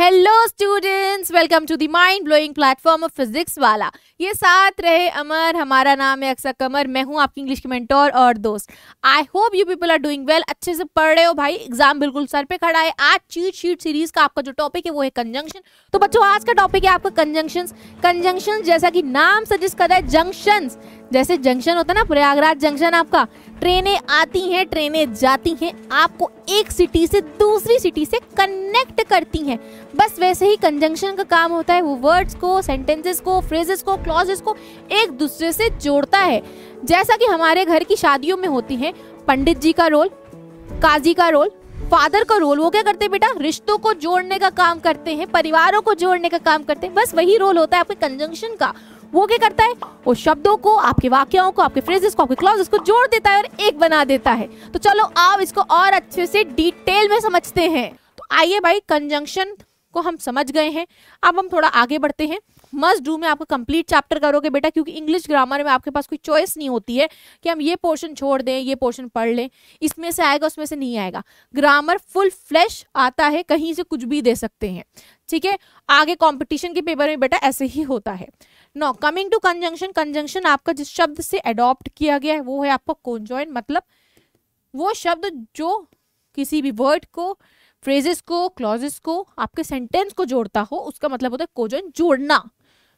Hello students welcome to the mind blowing platform of Physics Wallah ये साथ रहे अमर हमारा नाम है अक्सर कमर मैं हूँ आपकी इंग्लिश की मेंटोर और दोस्त I hope you people are doing well अच्छे से पढ़ रहे हो भाई एग्जाम बिल्कुल सर पे खड़ा है आज चीट शीट सीरीज का आपका जो टॉपिक है वो है कंजंक्शन तो बच्चों आज का टॉपिक है आपका कंजंक्शन कंजंक्शन जैसा कि नाम सजेस्ट कर रहा है जंक्शन जैसे जंक्शन होता है ना प्रयागराज जंक्शन आपका ट्रेनें आती हैं ट्रेनें जाती हैं आपको एक सिटी से दूसरी सिटी से कनेक्ट करती हैं बस वैसे ही कंजंक्शन का काम होता है वो वर्ड्स को सेंटेंसेस को फ्रेजेस को क्लॉज इसको एक दूसरे से जोड़ता है जैसा कि हमारे घर की शादियों में होती है पंडित जी का रोल काजी का रोल फादर का रोल वो क्या करते हैं बेटा रिश्तों को जोड़ने का काम करते हैं परिवारों को जोड़ने का काम करते हैं बस वही रोल होता है आपके कंजंक्शन का वो क्या करता है वो शब्दों को आपके वाक्यों को आपके फ्रेजेस को आपके क्लॉजेस को जोड़ देता है और एक बना देता है तो चलो आप इसको और अच्छे से डिटेल में समझते हैं तो आइए भाई कंजंक्शन को हम समझ गए हैं अब हम थोड़ा आगे बढ़ते हैं मस्ट डू में आपका कंप्लीट चैप्टर करोगे बेटा क्योंकि इंग्लिश ग्रामर में आपके पास कोई चॉइस नहीं होती है कि हम ये पोर्शन छोड़ दें ये पोर्शन पढ़ लें इसमें से आएगा उसमें से नहीं आएगा ग्रामर फुल फ्लैश आता है कहीं से कुछ भी दे सकते हैं ठीक है आगे कॉम्पिटिशन के पेपर में बेटा ऐसे ही होता है no coming to conjunction conjunction आपका जिस शब्द से अडॉप्ट किया गया है वो है आपका कॉन्जॉइन मतलब वो शब्द जो किसी भी वर्ड को फ्रेजेस को क्लॉजेस को आपके सेंटेंस को जोड़ता हो उसका मतलब होता है कोजन जोड़ना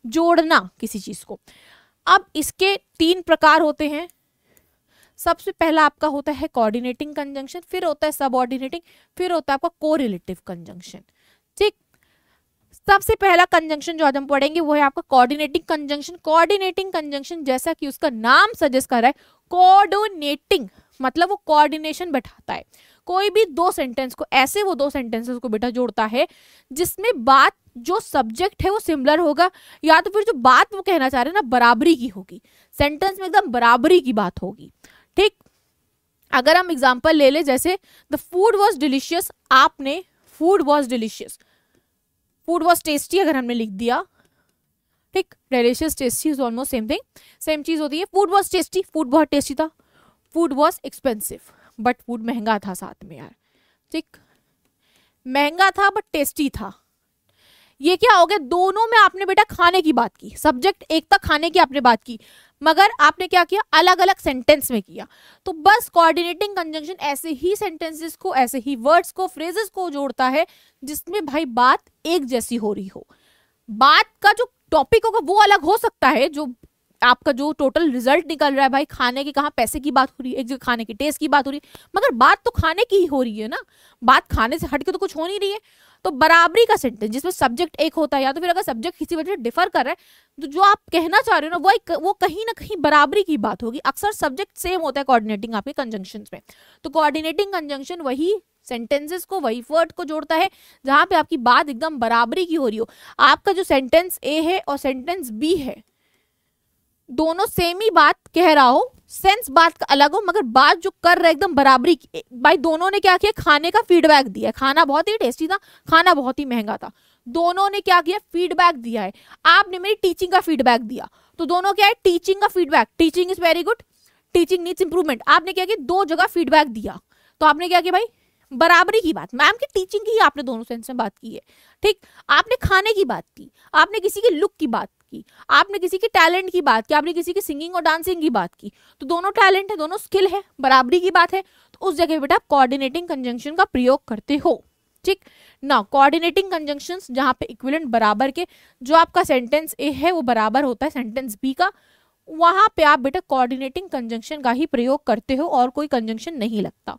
जोड़ना किसी चीज को अब इसके तीन प्रकार होते हैं सबसे पहला आपका होता है कोऑर्डिनेटिंग कंजंक्शन फिर होता है सबऑर्डिनेटिंग फिर होता है आपका कोरिलेटिव कंजंक्शन ठीक सबसे पहला कंजंक्शन जो आज हम पढ़ेंगे वो है आपका कोऑर्डिनेटिंग कंजंक्शन कोऑर्डिनेटिंग कंजंक्शन जैसा कि उसका नाम सजेस्ट कर रहा है कोऑर्डिनेटिंग मतलब वो कोऑर्डिनेशन बैठाता है कोई भी दो सेंटेंस को ऐसे वो दो सेंटेंसेस को बेटा जोड़ता है जिसमें बात जो सब्जेक्ट है वो सिमिलर होगा या तो फिर जो बात वो कहना चाह रहे हैं ना बराबरी की होगी सेंटेंस में एकदम बराबरी की बात होगी ठीक अगर हम एग्जाम्पल ले लें जैसे द फूड वॉज डिलीशियस आपने food was delicious food was tasty अगर हमने लिख दिया ठीक delicious tasty is almost same thing same चीज होती है फूड वॉज टेस्टी फूड बहुत टेस्टी था food was expensive but food महंगा था साथ में यार ठीक महंगा था बट टेस्टी था ये क्या हो गया दोनों में आपने बेटा खाने की बात की सब्जेक्ट एक तक खाने की आपने बात की मगर आपने क्या किया अलग अलग सेंटेंस में किया तो बस कोऑर्डिनेटिंग कंजंक्शन ऐसे ही सेंटेंसेस को ऐसे ही वर्ड्स को फ्रेजेस को जोड़ता है जिसमें भाई बात एक जैसी हो रही हो बात का जो टॉपिक होगा वो अलग हो सकता है जो आपका जो टोटल रिजल्ट निकल रहा है भाई खाने की कहाँ पैसे की बात हो रही है एक जगह खाने की टेस्ट की बात हो रही है मगर बात तो खाने की ही हो रही है ना बात खाने से हटके तो कुछ हो नहीं रही है तो बराबरी का सेंटेंस जिसमें सब्जेक्ट एक होता है या तो फिर अगर सब्जेक्ट किसी वजह से डिफर कर रहा है तो जो आप कहना चाह रहे हो ना वो एक वो कहीं ना कहीं बराबरी की बात होगी अक्सर सब्जेक्ट सेम होता है कोऑर्डिनेटिंग आपके कंजंक्शन में तो कोऑर्डिनेटिंग कंजंक्शन वही सेंटेंसेस को वही वर्ड को जोड़ता है जहां पे आपकी बात एकदम बराबरी की हो रही हो आपका जो सेंटेंस ए है और सेंटेंस बी है दोनों सेम ही बात कह रहा हो सेंस बात का अलग हो मगर बात जो कर रहा है एकदम बराबरी की भाई दोनों ने क्या किया खाने का फीडबैक दिया खाना बहुत ही टेस्टी था खाना बहुत ही महंगा था दोनों ने क्या किया फीडबैक दिया है आपने मेरी टीचिंग का फीडबैक दिया तो दोनों क्या है टीचिंग का feedback teaching is very good teaching needs improvement आपने क्या किया दो जगह फीडबैक दिया तो आपने क्या किया भाई बराबरी की बात मैम की टीचिंग की आपने दोनों सेंस में बात की है ठीक आपने खाने की बात की आपने किसी के लुक की बात की आपने किसी के टैलेंट की बात की आपने किसी की सिंगिंग और डांसिंग की बात की तो दोनों टैलेंट है दोनों स्किल है बराबरी की बात है तो उस जगह बेटा आप कोऑर्डिनेटिंग कंजंक्शन का प्रयोग करते हो ठीक ना कोऑर्डिनेटिंग कंजंक्शंस जहाँ पे इक्विलेंट बराबर के जो आपका सेंटेंस ए है वो बराबर होता है सेंटेंस बी का वहां पे आप बेटा कोऑर्डिनेटिंग कंजंक्शन का ही प्रयोग करते हो और कोई कंजंक्शन नहीं लगता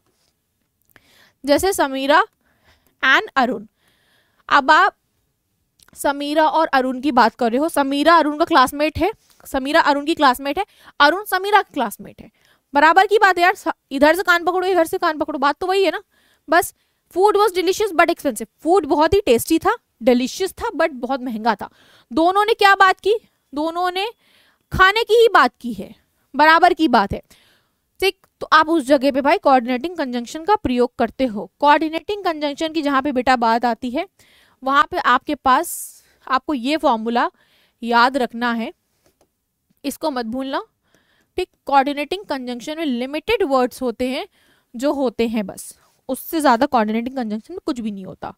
जैसे समीरा एंड अरुण अब आप समीरा और अरुण की बात कर रहे हो समीरा अरुण का क्लासमेट है समीरा अरुण की क्लासमेट है अरुण समीरा की क्लासमेट है बराबर की बात है यार इधर से कान पकड़ो इधर से कान पकड़ो बात तो वही है ना बस food was delicious but expensive food बहुत ही टेस्टी था डिलीशियस था बट बहुत महंगा था दोनों ने क्या बात की दोनों ने खाने की ही बात की है बराबर की बात है ठीक तो आप उस जगह पे भाई कोऑर्डिनेटिंग कंजंक्शन का प्रयोग करते हो कोऑर्डिनेटिंग कंजंक्शन की जहाँ पे बेटा बात आती है वहाँ पे आपके पास आपको ये फॉर्मूला याद रखना है इसको मत भूलना ठीक कोऑर्डिनेटिंग कंजंक्शन में लिमिटेड वर्ड्स होते हैं जो होते हैं बस उससे ज़्यादा कोऑर्डिनेटिंग कंजंक्शन में कुछ भी नहीं होता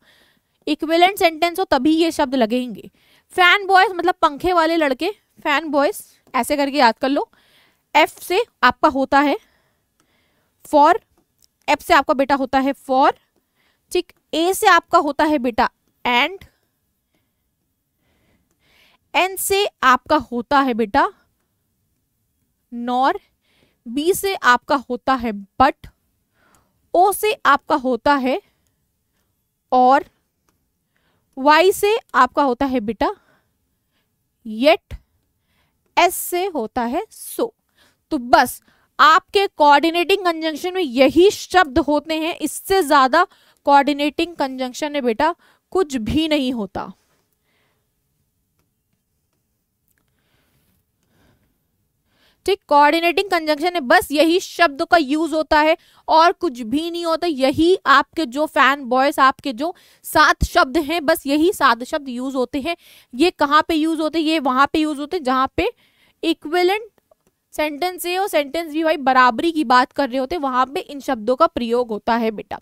इक्विवेलेंट सेंटेंस हो तभी ये शब्द लगेंगे फैन बॉयज मतलब पंखे वाले लड़के फैन बॉयज ऐसे करके याद कर लो एफ से आपका होता है फॉर एफ से आपका बेटा होता है फॉर ठीक ए से आपका होता है बेटा एंड एन से आपका होता है बेटा नॉर बी से आपका होता है बट ओ से आपका होता है और वाई से आपका होता है बेटा येट एस से होता है सो so. तो बस आपके कोऑर्डिनेटिंग कंजंक्शन में यही शब्द होते हैं इससे ज्यादा कोऑर्डिनेटिंग कंजंक्शन है बेटा कुछ भी नहीं होता ठीक कोऑर्डिनेटिंग कंजंक्शन है बस यही शब्द का यूज होता है और कुछ भी नहीं होता यही आपके जो फैन बॉयज आपके जो सात शब्द हैं बस यही सात शब्द यूज होते हैं ये कहाँ पे यूज होते हैं ये वहां पे यूज होते हैं जहां पे इक्वेलेंट सेंटेंस ए और सेंटेंस बी भाई बराबरी की बात कर रहे होते वहां पे इन शब्दों का प्रयोग होता है बेटा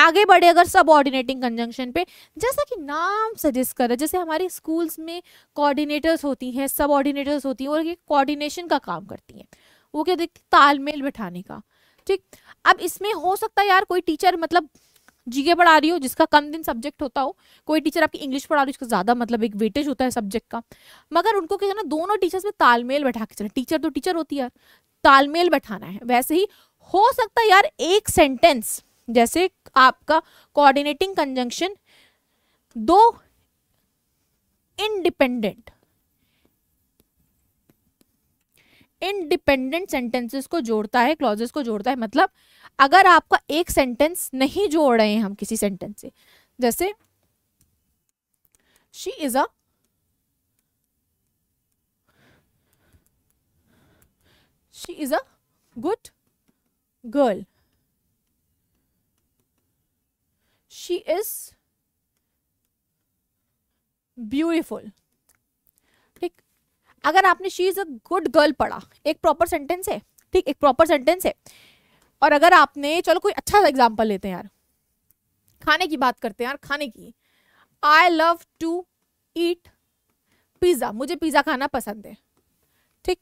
आगे बढ़े अगर सब ऑर्डिनेटिंग कंजंक्शन पे जैसा कि नाम सजेस्ट कर रहा है जैसे हमारे स्कूल्स में कोऑर्डिनेटर्स होती हैं सब ऑर्डिनेटर्स होती हैं और ये कोऑर्डिनेशन का काम करती हैं वो क्या देखती तालमेल बैठाने का ठीक अब इसमें हो सकता है यार कोई टीचर मतलब जीके पढ़ा रही हो जिसका कम दिन सब्जेक्ट होता हो कोई टीचर आपकी इंग्लिश पढ़ा रही हो उसका ज़्यादा मतलब एक वेटेज होता है सब्जेक्ट का मगर उनको क्या करना दोनों टीचर्स में तालमेल बैठा के चलना टीचर तो टीचर होती है तालमेल बैठाना है वैसे ही हो सकता है यार एक सेंटेंस जैसे आपका कोऑर्डिनेटिंग कंजंक्शन दो इंडिपेंडेंट इनडिपेंडेंट सेंटेंसेस को जोड़ता है क्लॉजेस को जोड़ता है मतलब अगर आपका एक सेंटेंस नहीं जोड़ रहे हैं हम किसी सेंटेंस से जैसे she is a she is a good girl she is beautiful अगर आपने she is a good girl पढ़ा एक प्रॉपर सेंटेंस है ठीक एक प्रॉपर सेंटेंस है और अगर आपने चलो कोई अच्छा एग्जाम्पल लेते हैं यार खाने की बात करते हैं यार खाने की I love to eat pizza मुझे पिज़्ज़ा खाना पसंद है ठीक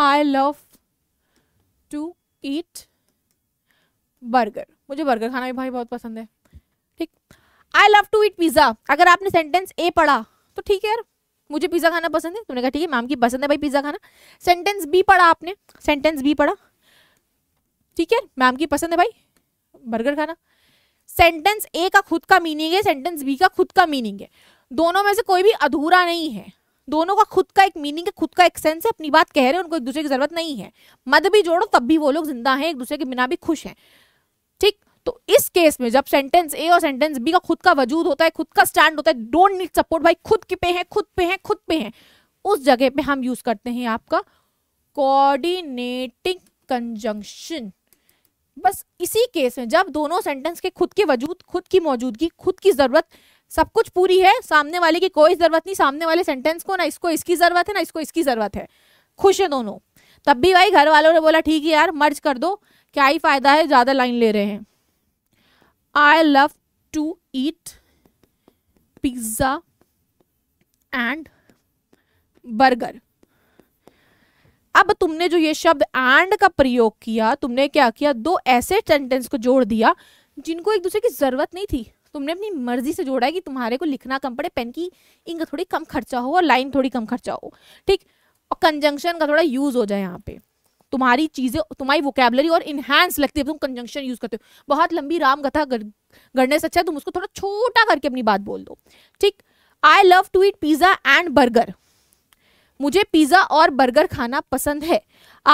I love to eat burger मुझे बर्गर खाना भी भाई बहुत पसंद है ठीक I love to eat pizza अगर आपने सेंटेंस ए पढ़ा तो ठीक है यार मुझे पिज़्ज़ा खाना पसंद है तुमने कहा ठीक है मैम की पसंद है भाई पिज़्ज़ा खाना सेंटेंस बी पढ़ा आपने सेंटेंस बी पढ़ा ठीक है मैम की पसंद है भाई बर्गर खाना सेंटेंस ए का खुद का मीनिंग है सेंटेंस बी का खुद का मीनिंग है दोनों में से कोई भी अधूरा नहीं है दोनों का खुद का एक मीनिंग है खुद का एक सेंस है अपनी बात कह रहे हैं उनको एक दूसरे की जरूरत नहीं है मद भी जोड़ो तब भी वो लोग जिंदा हैं एक दूसरे के बिना भी खुश हैं ठीक तो इस केस में जब सेंटेंस ए और सेंटेंस बी का खुद का वजूद होता है खुद का स्टैंड होता है डोंट नीड सपोर्ट भाई खुद के पे है खुद पे है खुद पे है उस जगह पे हम यूज करते हैं आपका कोऑर्डिनेटिंग कंजंक्शन बस इसी केस में जब दोनों सेंटेंस के खुद के वजूद खुद की मौजूदगी खुद की जरूरत सब कुछ पूरी है सामने वाले की कोई जरूरत नहीं सामने वाले सेंटेंस को ना इसको इसकी जरूरत है ना इसको इसकी जरूरत है खुश है दोनों तब भी भाई घर वालों ने बोला ठीक है यार मर्ज कर दो क्या ही फायदा है ज्यादा लाइन ले रहे हैं I love to eat pizza and burger. अब तुमने जो ये शब्द एंड का प्रयोग किया तुमने क्या किया दो ऐसे सेंटेंस को जोड़ दिया जिनको एक दूसरे की जरूरत नहीं थी तुमने अपनी मर्जी से जोड़ा है कि तुम्हारे को लिखना कम पड़े पेन की इंक थोड़ी कम खर्चा हो और लाइन थोड़ी कम खर्चा हो ठीक और कंजंक्शन का थोड़ा यूज हो जाए यहाँ पे तुम्हारी चीज़ें तुम्हारी वोकेबलरी और इन्हांस लगती है तुम कंजंक्शन यूज़ करते हो बहुत लंबी राम कथा गढ़ने से अच्छा तुम उसको थोड़ा छोटा करके अपनी बात बोल दो ठीक I love to eat pizza and burger मुझे पिज़्ज़ा और बर्गर खाना पसंद है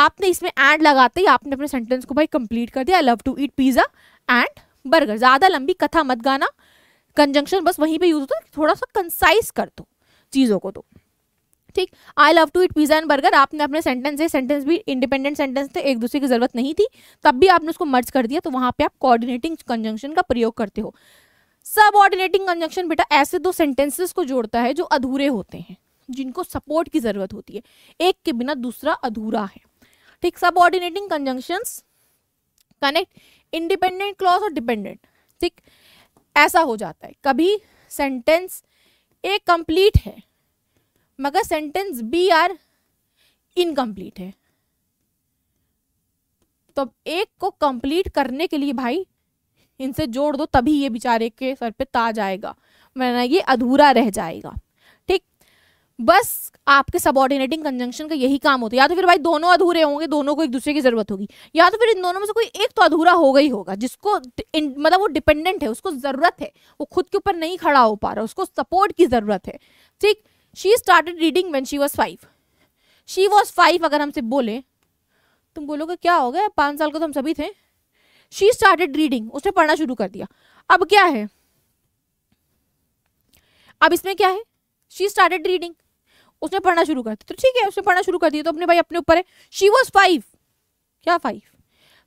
आपने इसमें एंड लगाते ही आपने अपने सेंटेंस को भाई कंप्लीट कर दिया I love to eat pizza and burger ज़्यादा लंबी कथा मत गाना कंजंक्शन बस वहीं पे यूज़ होता है थोड़ा सा कंसाइज कर दो चीज़ों को तो ठीक I love to eat pizza and burger आपने अपने सेंटेंस है सेंटेंस भी इंडिपेंडेंट सेंटेंस थे एक दूसरे की जरूरत नहीं थी तब भी आपने उसको मर्ज कर दिया तो वहां पे आप कोऑर्डिनेटिंग कंजंक्शन का प्रयोग करते हो सब ऑर्डिनेटिंग कंजंक्शन बेटा ऐसे दो सेंटेंसेस को जोड़ता है जो अधूरे होते हैं जिनको सपोर्ट की जरूरत होती है एक के बिना दूसरा अधूरा है ठीक subordinating conjunction connect independent clause और डिपेंडेंट ठीक ऐसा हो जाता है कभी सेंटेंस एक कंप्लीट है मगर सेंटेंस बी आर इनकम्प्लीट है तो अब एक को कंप्लीट करने के लिए भाई इनसे जोड़ दो तभी ये बेचारे के सर पे ताज आएगा वरना ये अधूरा रह जाएगा ठीक बस आपके सबॉर्डिनेटिंग कंजंक्शन का यही काम होता है या तो फिर भाई दोनों अधूरे होंगे दोनों को एक दूसरे की ज़रूरत होगी या तो फिर इन दोनों में से कोई एक तो अधूरा होगा ही होगा जिसको मतलब वो डिपेंडेंट है उसको ज़रूरत है वो खुद के ऊपर नहीं खड़ा हो पा रहा उसको सपोर्ट की ज़रूरत है ठीक she started reading when she was five she was five अगर हमसे बोले तुम बोलोगे क्या हो गया पाँच साल का तो हम सभी थे शी स्टार्टेड रीडिंग उसने पढ़ना शुरू कर दिया अब क्या है अब इसमें क्या है शी स्टार्टेड रीडिंग उसने पढ़ना शुरू कर दिया तो ठीक है उसने पढ़ना शुरू कर दिया तो अपने भाई अपने ऊपर है शी वॉज फाइव क्या फाइव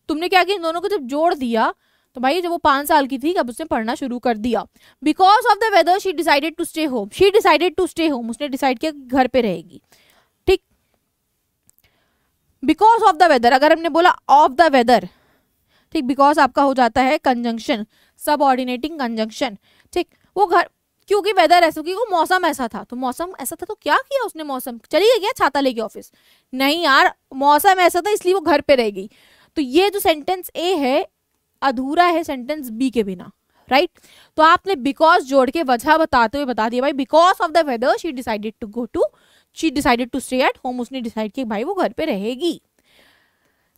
तुमने क्या किया इन दोनों को जब जोड़ दिया तो भाई जब वो पांच साल की थी तब उसने पढ़ना शुरू कर दिया because of the weather she decided to stay home she decided to stay home उसने डिसाइड किया घर पे रहेगी ठीक बिकॉज ऑफ द वेदर अगर हमने बोला ऑफ द वेदर ठीक बिकॉज आपका हो जाता है कंजंक्शन सब ऑर्डिनेटिंग कंजंक्शन ठीक वो घर क्योंकि वेदर ऐसा क्योंकि वो मौसम ऐसा था तो मौसम ऐसा था तो क्या किया उसने मौसम चली गई छाता लेके ऑफिस नहीं यार मौसम ऐसा था इसलिए वो घर पे रह गई तो ये जो सेंटेंस ए है अधूरा है सेंटेंस बी के बिना राइट right? तो आपने बिकॉज जोड़ के वजह बताते हुए बता दिया भाई because of the weather she decided to go to she decided to stay at home उसने डिसाइड किया भाई वो घर पे रहेगी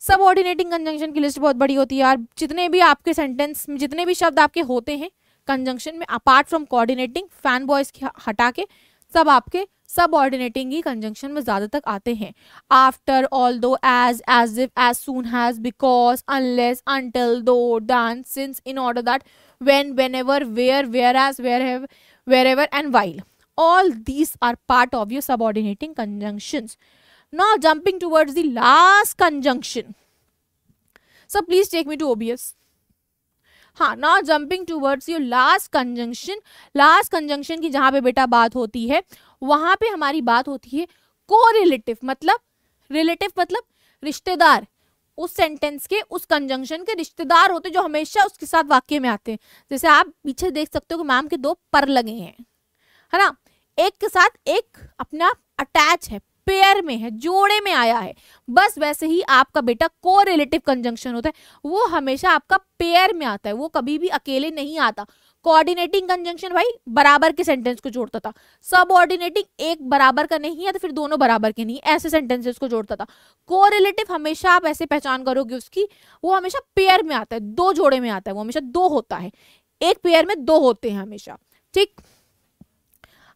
सब ऑर्डिनेटिंग कंजंक्शन की लिस्ट बहुत बड़ी होती है यार जितने भी आपके सेंटेंस में जितने भी शब्द आपके होते हैं कंजंक्शन में apart from coordinating FANBOYS हटा के सब आपके सबऑर्डिनेटिंग ही कंजंक्शन में ज्यादा तक आते हैं after all though as as if as soon as because unless until though than since in order that when whenever where whereas where have wherever and while all these are part of your subordinating conjunction now jumping towards the last conjunction so please take me to obvious हाँ now jumping towards your last conjunction last conjunction की जहाँ पे बेटा बात होती है वहाँ पे हमारी बात होती है को रिलेटिव मतलब रिलेटिव मतलब रिश्तेदार उस सेंटेंस के उस कंजंक्शन के रिश्तेदार होते जो हमेशा उसके साथ वाक्य में आते हैं जैसे आप पीछे देख सकते हो कि मैम के दो पर लगे हैं है ना एक के साथ एक अपना अटैच है पेयर में है जोड़े में आया है बस वैसे ही आपका बेटा को रिलेटिव कंजंक्शन होता है वो हमेशा आपका पेयर में आता है वो कभी भी अकेले नहीं आता कोऑर्डिनेटिंग कंजंक्शन भाई बराबर के सेंटेंस को जोड़ता था सब ऑर्डिनेटिंग एक बराबर का नहीं है तो फिर दोनों बराबर के नहीं ऐसे सेंटेंसेस को जोड़ता था कोरिलेटिव हमेशा आप ऐसे पहचान करोगे उसकी वो हमेशा पेयर में आता है दो जोड़े में आता है वो हमेशा दो होता है एक पेयर में दो होते हैं हमेशा ठीक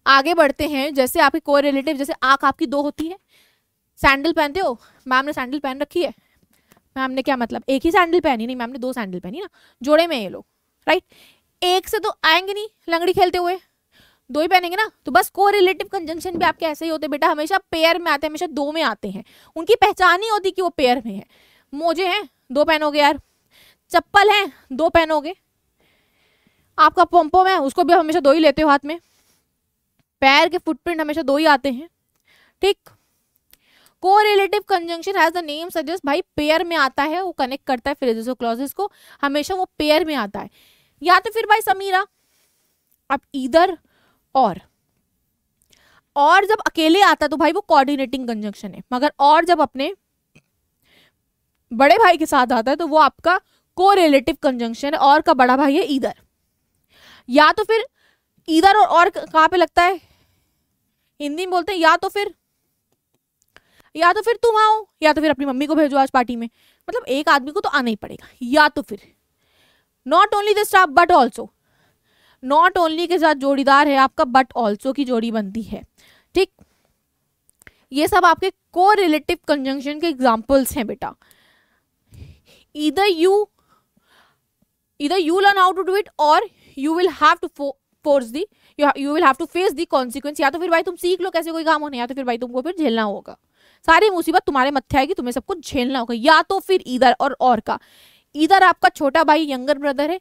आगे बढ़ते हैं जैसे आपके को रिलेटिव जैसे आँख आपकी दो होती है सैंडल पहनते हो मैम ने सैंडल पहन रखी है मैम ने क्या मतलब एक ही सैंडल पहनी नहीं मैम ने दो सैंडल पहनी ना जोड़े में ये लोग राइट एक से तो आएंगे नहीं लंगड़ी खेलते हुए दो ही पहनेंगे ना तो बस को रिलेटिव कंजंक्शन भी आपके ऐसे ही होते बेटा हमेशा पेयर में आते हैं हमेशा दो में आते हैं उनकी पहचान ही होती कि वो पेयर में है मोजे हैं दो पहनोगे यार चप्पल हैं दो पहनोगे आपका पम्पम है उसको भी हमेशा दो ही लेते हो हाथ में पैर के फुटप्रिंट हमेशा दो ही आते हैं ठीक को relative conjunction has the name suggest भाई पेयर में आता है वो कनेक्ट करता है फ्रेजेस और क्लॉजेस को हमेशा वो पेयर में आता है या तो फिर भाई समीरा अब इधर और और जब अकेले आता है तो भाई वो कोऑर्डिनेटिंग कंजंक्शन है मगर और जब अपने बड़े भाई के साथ आता है तो वो आपका को रिलेटिव कंजंक्शन है और का बड़ा भाई है इधर या तो फिर इधर और और कहाँ पे लगता है हिंदी में बोलते हैं या तो फिर या तो फिर तुम आओ या तो फिर अपनी मम्मी को भेजो आज पार्टी में मतलब एक आदमी को तो आना ही पड़ेगा या तो फिर not only the staff but also not only के साथ जोड़ीदार है आपका बट ऑल्सो की जोड़ी बनती है ठीक ये सब आपके को रिलेटिव कंजंक्शन के एग्जाम्पल्स हैं बेटा either you either you learn how to do it or you will have to force the you will have to face the consequence या तो फिर भाई तुम सीख लो कैसे कोई काम होने या तो फिर भाई तुमको फिर झेलना होगा सारी मुसीबत तुम्हारे मत्थे आएगी तुम्हें सबको झेलना होगा या तो फिर इधर और और का इधर आपका छोटा भाई यंगर ब्रदर है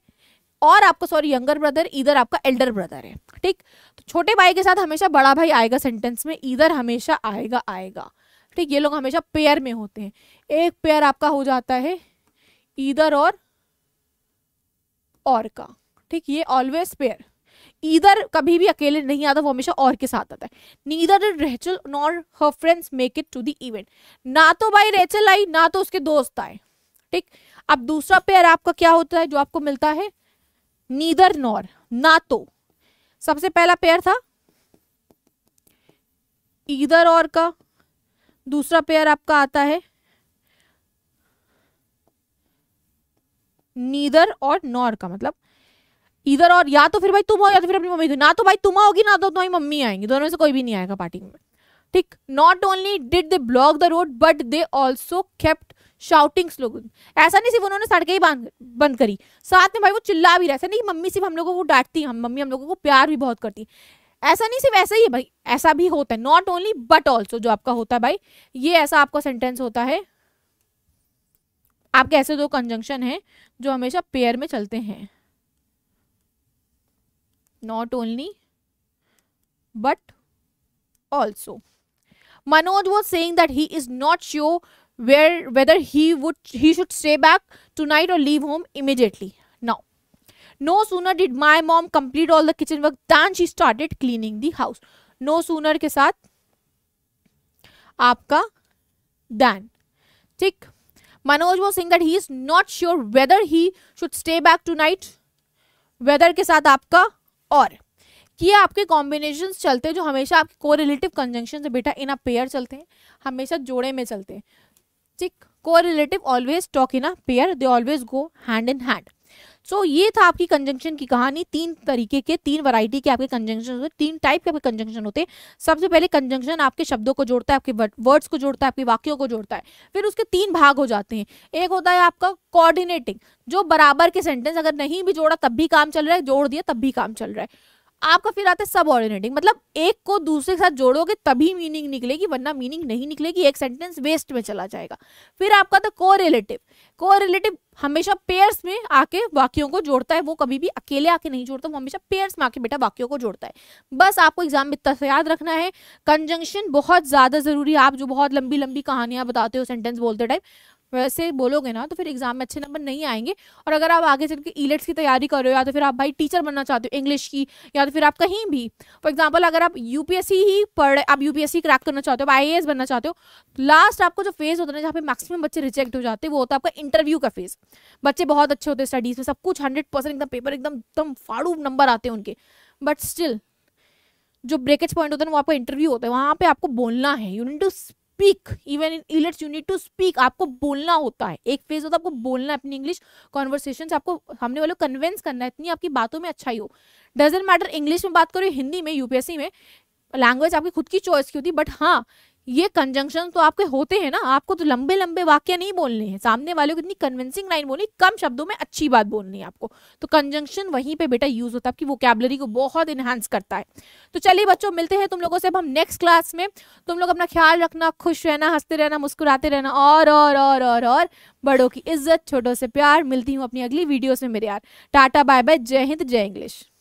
और आपका सॉरी यंगर ब्रदर इधर आपका एल्डर ब्रदर है ठीक तो छोटे भाई के साथ हमेशा बड़ा भाई आएगा सेंटेंस में इधर हमेशा आएगा आएगा ठीक ये लोग हमेशा पेयर में होते हैं एक पेयर आपका हो जाता है इधर और और का ठीक ये ऑलवेज पेयर ईदर कभी भी अकेले नहीं आता वो हमेशा और के साथ आता है neither did Rachel nor her friends make it to the event ना तो भाई रेचल आई ना तो उसके दोस्त आए ठीक अब दूसरा पेयर आपका क्या होता है जो आपको मिलता है नीदर नॉर ना तो सबसे पहला पेयर था ईदर और का दूसरा पेयर आपका आता है नीदर और नॉर का मतलब इधर और या तो फिर भाई तुम हो या तो फिर अपनी मम्मी ना तो भाई तुम आओगी ना तो तुम्हारी मम्मी आएंगी दोनों में से कोई भी नहीं आएगा पार्टी में ठीक not only did they block the road but they also kept shouting slogan ऐसा नहीं सिर्फ उन्होंने सड़कें ही बंद करी साथ में भाई वो चिल्ला भी रहा ऐसा नहीं मम्मी सिर्फ हम लोगों को डांटती हम मम्मी हम लोगों को प्यार भी बहुत करती ऐसा नहीं सिर्फ ऐसा ही है भाई ऐसा भी होता है नॉट ओनली बट ऑल्सो जो आपका होता है भाई ये ऐसा आपका सेंटेंस होता है आपके ऐसे दो कंजंक्शन हैं जो हमेशा पेयर में चलते हैं not only but also manoj was saying that he is not sure where whether he would he should stay back tonight or leave home immediately now no sooner did my mom complete all the kitchen work than she started cleaning the house no sooner के साथ आपका than ठीक Manoj was saying that he is not sure whether he should stay back tonight. Whether whether के साथ आपका और कि आपके कॉम्बिनेशन चलते हैं जो हमेशा आपके रिलेटिव कंजंक्शन से बेटा इन अ पेयर चलते हैं हमेशा जोड़े में चलते हैं ठीक को relative always talk in a pair they always go hand in hand so so, ये था आपकी कंजंक्शन की कहानी तीन तरीके के तीन वैरायटी के आपके कंजंक्शन होते तीन टाइप के आपके कंजंक्शन होते हैं सबसे पहले कंजंक्शन आपके शब्दों को जोड़ता है आपके वर्ड्स को जोड़ता है आपके वाक्यों को जोड़ता है फिर उसके तीन भाग हो जाते हैं एक होता है आपका कोऑर्डिनेटिंग जो बराबर के सेंटेंस अगर नहीं भी जोड़ा तब भी काम चल रहा है जोड़ दिया तब भी काम चल रहा है आपका फिर आता है सब ऑर्डिनेटिंग मतलब एक को दूसरे के साथ जोड़ोगे तभी मीनिंग निकलेगी वरना मीनिंग नहीं निकलेगी एक सेंटेंस वेस्ट में चला जाएगा फिर आपका था को रिलेटिव को रिलेटिव हमेशा पेयर्स में आके वाक्यों को जोड़ता है वो कभी भी अकेले आके नहीं जोड़ता वो हमेशा पेयर्स में आके बेटा वाक्यों को जोड़ता है बस आपको एग्जाम में इतना याद रखना है कंजंक्शन बहुत ज़्यादा ज़रूरी है आप जो बहुत लंबी लंबी कहानियां बताते हो सेंटेंस बोलते टाइम वैसे बोलोगे ना तो फिर एग्जाम में अच्छे नंबर नहीं आएंगे और अगर आप आगे चल के ईलेट्स की तैयारी कर रहे हो या तो फिर आप भाई टीचर बनना चाहते हो इंग्लिश की या तो फिर आप कहीं भी फॉर एग्जाम्पल अगर आप यूपीएससी ही पढ़ आप यूपीएससी क्रैक करना चाहते हो आई बनना चाहते हो लास्ट आपको जो फेज होता है जहाँ पे मैक्सिमम बच्चे रिजेक्ट हो जाते हैं वो होता है आपका इंटरव्यू का फेज बच्चे बहुत अच्छे होते हैं स्टडीज में सब कुछ हंड्रेड एकदम पेपर एकदम एकदम फाड़ू नंबर आते हैं उनके बट स्टिल जो ब्रेकेज पॉइंट होता है ना वो आपका इंटरव्यू होता है वहाँ पे आपको बोलना है you need to speak even in IELTS you need to speak आपको बोलना होता है एक फेज होता है आपको बोलना है अपनी इंग्लिश कॉन्वर्सेशन आपको हमने वालों कन्वेंस करना है इतनी आपकी बातों में अच्छा ही हो डजेंट मैटर इंग्लिश में बात करो हिंदी में यूपीएससी में लैंग्वेज आपकी खुद की चॉइस की होती बट हाँ ये कंजंक्शन तो आपके होते हैं ना आपको तो लंबे लंबे वाक्य नहीं बोलने हैं सामने वाले को इतनी कन्विंसिंग लाइन बोलनी कम शब्दों में अच्छी बात बोलनी है आपको तो कंजंक्शन वहीं पे बेटा यूज होता है आपकी वोकेबलरी को बहुत इन्हांस करता है तो चलिए बच्चों मिलते हैं तुम लोगों से अब हम नेक्स्ट क्लास में तुम लोग अपना ख्याल रखना खुश रहना हंसते रहना मुस्कुराते रहना और और और और और बड़ों की इज्जत छोटों से प्यार मिलती हूँ अपनी अगली वीडियो में मेरे यार टाटा बाय बाय जय हिंद जय इंग्लिश